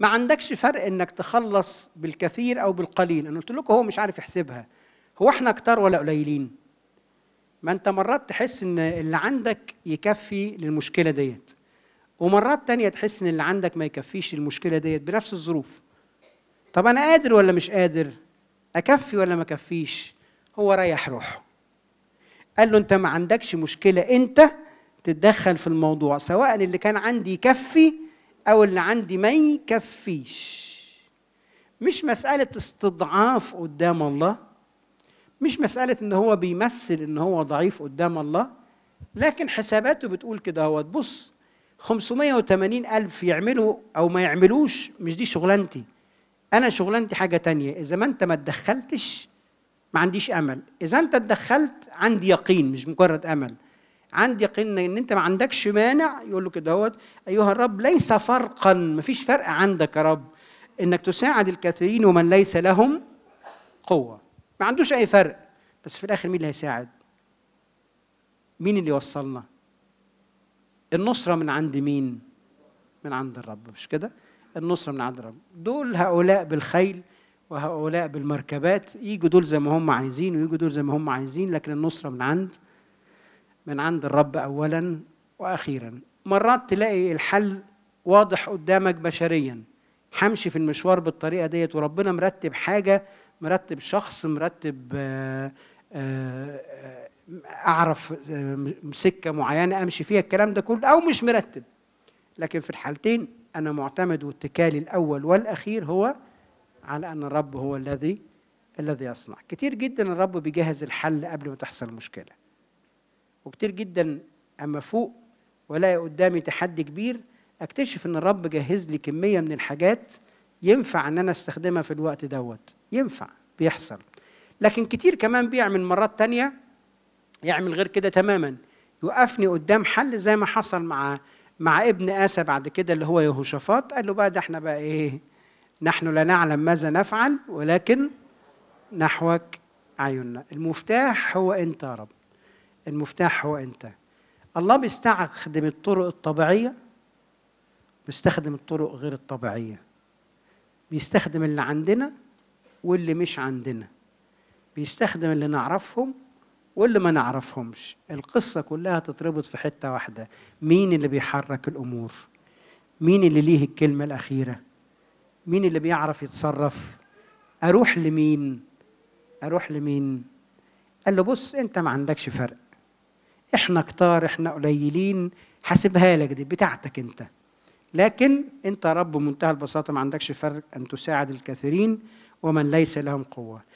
ما عندكش فرق انك تخلص بالكثير او بالقليل انا قلت لكم هو مش عارف يحسبها هو احنا كتار ولا قليلين ما انت مرات تحس ان اللي عندك يكفي للمشكله ديت ومرات تانية تحس ان اللي عندك ما يكفيش للمشكله ديت بنفس الظروف طب انا قادر ولا مش قادر اكفي ولا ما اكفيش هو ريح روحه قال له انت ما عندكش مشكله انت تتدخل في الموضوع سواء اللي كان عندي يكفي أو اللي عندي ما يكفيش مش مسألة استضعاف قدام الله مش مسألة إن هو بيمثل إن هو ضعيف قدام الله لكن حساباته بتقول كده هو بص 580 ألف يعملوا أو ما يعملوش مش دي شغلانتي أنا شغلانتي حاجة تانية إذا ما أنت ما اتدخلتش ما عنديش أمل إذا أنت اتدخلت عندي يقين مش مجرد أمل عندي يقين ان انت ما عندكش مانع يقول له كده اهوت ايها الرب ليس فرقا ما فيش فرق عندك يا رب انك تساعد الكثيرين ومن ليس لهم قوه ما عندوش اي فرق بس في الاخر مين اللي هيساعد مين اللي يوصلنا النصره من عند مين من عند الرب مش كده النصره من عند الرب دول هؤلاء بالخيل وهؤلاء بالمركبات يجوا دول زي ما هم عايزين ويجوا دول زي ما هم عايزين لكن النصره من عند من عند الرب اولا واخيرا مرات تلاقي الحل واضح قدامك بشريا همشي في المشوار بالطريقه ديت وربنا مرتب حاجه مرتب شخص مرتب آه، آه، اعرف آه، سكه معينه امشي فيها الكلام ده كله او مش مرتب لكن في الحالتين انا معتمد واتكالي الاول والاخير هو على ان الرب هو الذي الذي يصنع كتير جدا الرب بيجهز الحل قبل ما تحصل مشكله وكتير جدا اما فوق والاقي قدامي تحدي كبير اكتشف ان الرب جهز لي كميه من الحاجات ينفع ان انا استخدمها في الوقت دوت ينفع بيحصل لكن كتير كمان بيعمل مرات تانية يعمل غير كده تماما يوقفني قدام حل زي ما حصل مع مع ابن آسى بعد كده اللي هو يهوشافاط قال له بقى ده احنا بقى ايه نحن لا نعلم ماذا نفعل ولكن نحوك عيوننا المفتاح هو انت يا رب المفتاح هو أنت الله بيستخدم الطرق الطبيعية بيستخدم الطرق غير الطبيعية بيستخدم اللي عندنا واللي مش عندنا بيستخدم اللي نعرفهم واللي ما نعرفهمش القصة كلها تتربط في حتة واحدة مين اللي بيحرك الأمور مين اللي ليه الكلمة الأخيرة مين اللي بيعرف يتصرف أروح لمين أروح لمين قال له بص أنت ما عندكش فرق احنا كتار احنا قليلين حاسبها لك دي بتاعتك انت لكن انت رب منتهى البساطه ما عندكش فرق ان تساعد الكثيرين ومن ليس لهم قوه